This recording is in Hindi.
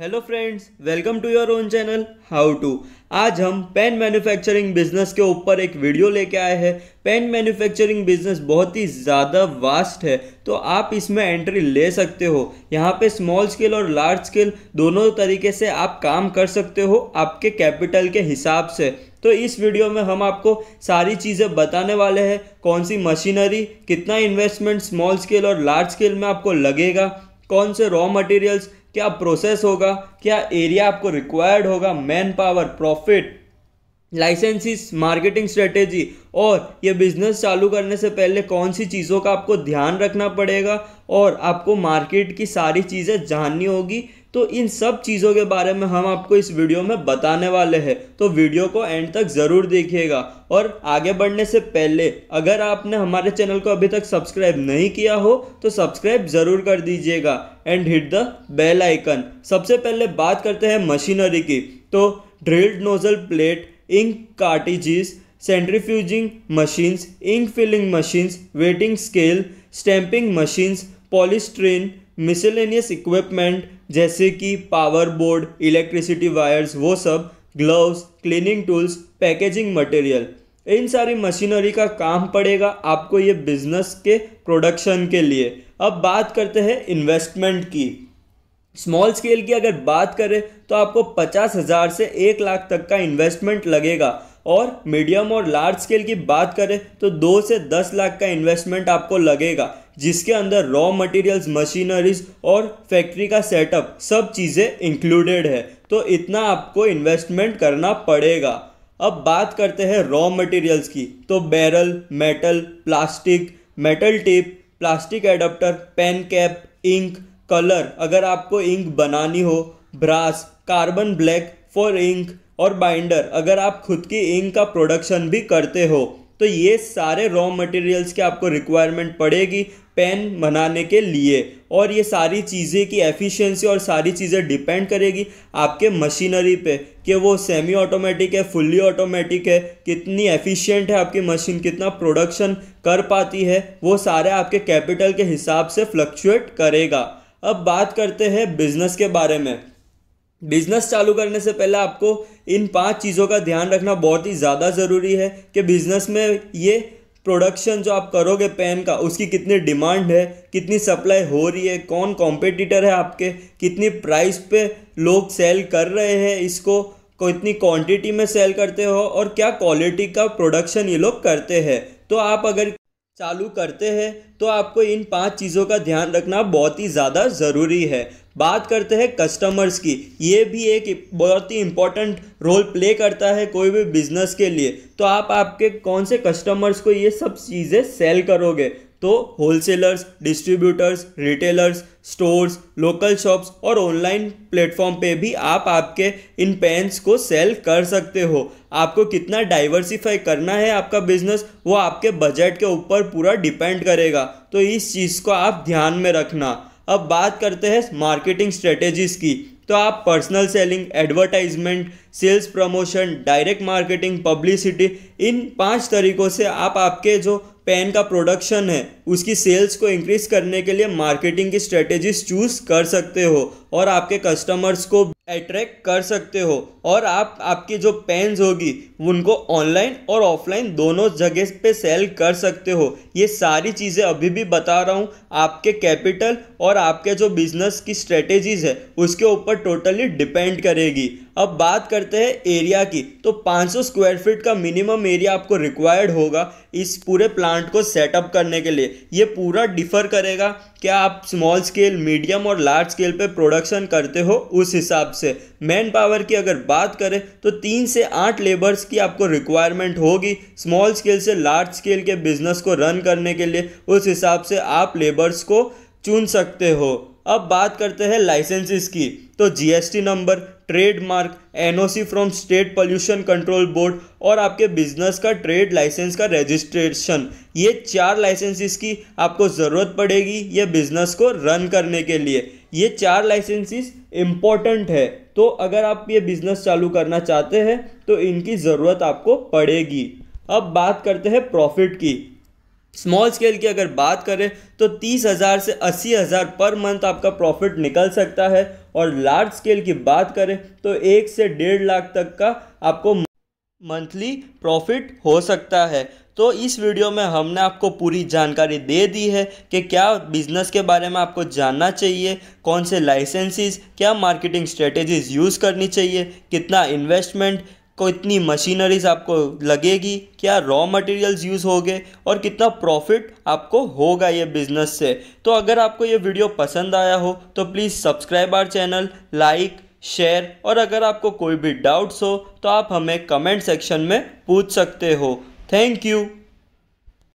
hello friends welcome to your own channel how to आज हम पेन मैन्युफैक्चरिंग बिजनेस के ऊपर एक वीडियो लेके आए हैं पेन मैन्युफैक्चरिंग बिजनेस बहुत ही ज़्यादा वास्ट है तो आप इसमें एंट्री ले सकते हो यहाँ पे स्मॉल स्केल और लार्ज स्केल दोनों तरीके से आप काम कर सकते हो आपके कैपिटल के हिसाब से तो इस वीडियो में हम आपको सारी चीज़ें बताने वाले हैं कौन सी मशीनरी कितना इन्वेस्टमेंट स्मॉल स्केल और लार्ज स्केल में आपको लगेगा कौन से रॉ मटेरियल्स क्या प्रोसेस होगा क्या एरिया आपको रिक्वायर्ड होगा man power profit licences marketing strategy और ये बिजनेस चालू करने से पहले कौन सी चीज़ों का आपको ध्यान रखना पड़ेगा और आपको मार्केट की सारी चीज़ें जाननी होगी तो इन सब चीज़ों के बारे में हम आपको इस वीडियो में बताने वाले हैं तो वीडियो को एंड तक ज़रूर देखिएगा और आगे बढ़ने से पहले अगर आपने हमारे चैनल को अभी तक सब्सक्राइब नहीं किया हो तो सब्सक्राइब ज़रूर कर दीजिएगा and hit the bell icon सबसे पहले बात करते हैं मशीनरी की तो drilled nozzle plate ink cartridges centrifuging machines ink filling machines weighing scale stamping machines polystyrene miscellaneous equipment जैसे कि पावर बोर्ड इलेक्ट्रिसिटी वायर्स वो सब gloves cleaning tools packaging material इन सारी मशीनरी का काम पड़ेगा आपको ये बिजनेस के प्रोडक्शन के लिए अब बात करते हैं इन्वेस्टमेंट की स्मॉल स्केल की अगर बात करें तो आपको पचास हज़ार से एक लाख तक का इन्वेस्टमेंट लगेगा और मीडियम और लार्ज स्केल की बात करें तो दो से दस लाख का इन्वेस्टमेंट आपको लगेगा जिसके अंदर रॉ मटेरियल्स मशीनरीज और फैक्ट्री का सेटअप सब चीज़ें इंक्लूडेड है तो इतना आपको इन्वेस्टमेंट करना पड़ेगा अब बात करते हैं रॉ मटेरियल्स की तो barrel metal plastic metal tip plastic adapter pen cap ink colour अगर आपको इंक बनानी हो brass carbon black for ink और बाइंडर अगर आप खुद की इंक का प्रोडक्शन भी करते हो तो ये सारे रॉ मटेरियल्स के आपको रिक्वायरमेंट पड़ेगी पेन बनाने के लिए और ये सारी चीज़ें की एफिशिएंसी और सारी चीज़ें डिपेंड करेगी आपके मशीनरी पे कि वो सेमी ऑटोमेटिक है फुल्ली ऑटोमेटिक है कितनी एफिशिएंट है आपकी मशीन कितना प्रोडक्शन कर पाती है वो सारे आपके कैपिटल के हिसाब से फ्लक्चुएट करेगा अब बात करते हैं बिजनेस के बारे में बिजनेस चालू करने से पहले आपको इन पांच चीज़ों का ध्यान रखना बहुत ही ज़्यादा ज़रूरी है कि बिजनेस में ये प्रोडक्शन जो आप करोगे पेन का उसकी कितनी डिमांड है कितनी सप्लाई हो रही है कौन कॉम्पिटिटर है आपके कितनी प्राइस पे लोग सेल कर रहे हैं इसको को इतनी क्वांटिटी में सेल करते हो और क्या क्वालिटी का प्रोडक्शन ये लोग करते हैं तो आप अगर चालू करते हैं तो आपको इन पांच चीज़ों का ध्यान रखना बहुत ही ज़्यादा ज़रूरी है बात करते हैं कस्टमर्स की ये भी एक बहुत ही इम्पोर्टेंट रोल प्ले करता है कोई भी बिजनेस के लिए तो आप आपके कौन से कस्टमर्स को ये सब चीज़ें सेल करोगे तो wholesalers distributors retailers stores local shops और ऑनलाइन प्लेटफॉर्म पे भी आप आपके इन पेंस को सेल कर सकते हो आपको कितना डाइवर्सिफाई करना है आपका बिजनेस वो आपके बजट के ऊपर पूरा डिपेंड करेगा तो इस चीज़ को आप ध्यान में रखना अब बात करते हैं मार्केटिंग स्ट्रेटेजीज़ की तो आप personal selling advertisement sales promotion direct marketing publicity इन पांच तरीकों से आप आपके जो पेन का प्रोडक्शन है उसकी सेल्स को इंक्रीज करने के लिए मार्केटिंग की स्ट्रेटेजीज चूज़ कर सकते हो और आपके कस्टमर्स को अट्रैक्ट कर सकते हो और आप आपकी जो पेन्स होगी उनको ऑनलाइन और ऑफलाइन दोनों जगह पे सेल कर सकते हो ये सारी चीज़ें अभी भी बता रहा हूँ आपके कैपिटल और आपके जो बिजनेस की स्ट्रेटेजीज है उसके ऊपर टोटली डिपेंड करेगी अब बात करते हैं एरिया की तो 500 स्क्वायर फीट का मिनिमम एरिया आपको रिक्वायर्ड होगा इस पूरे प्लांट को सेटअप करने के लिए ये पूरा डिफ़र करेगा क्या आप स्मॉल स्केल मीडियम और लार्ज स्केल पे प्रोडक्शन करते हो उस हिसाब से मैन पावर की अगर बात करें तो तीन से आठ लेबर्स की आपको रिक्वायरमेंट होगी स्मॉल स्केल से लार्ज स्केल के बिजनेस को रन करने के लिए उस हिसाब से आप लेबर्स को चुन सकते हो अब बात करते हैं लाइसेंसेस की तो GST number trademark NOC from state pollution control board और आपके बिजनेस का ट्रेड लाइसेंस का रजिस्ट्रेशन ये चार लाइसेंसेस की आपको ज़रूरत पड़ेगी ये बिजनेस को रन करने के लिए ये चार लाइसेंसेस इम्पॉर्टेंट है तो अगर आप ये बिज़नेस चालू करना चाहते हैं तो इनकी ज़रूरत आपको पड़ेगी अब बात करते हैं प्रॉफिट की स्मॉल स्केल की अगर बात करें तो तीस हज़ार से अस्सी हज़ार पर मंथ आपका प्रॉफिट निकल सकता है और लार्ज स्केल की बात करें तो एक से डेढ़ लाख तक का आपको मंथली प्रॉफिट हो सकता है तो इस वीडियो में हमने आपको पूरी जानकारी दे दी है कि क्या बिज़नेस के बारे में आपको जानना चाहिए कौन से लाइसेंसेस क्या मार्केटिंग स्ट्रेटेजीज यूज़ करनी चाहिए कितना इन्वेस्टमेंट को इतनी मशीनरीज आपको लगेगी क्या रॉ मटेरियल्स यूज़ होंगे और कितना प्रॉफिट आपको होगा ये बिज़नेस से तो अगर आपको ये वीडियो पसंद आया हो तो please subscribe our channel like share और अगर आपको कोई भी डाउट्स हो तो आप हमें कमेंट सेक्शन में पूछ सकते हो थैंक यू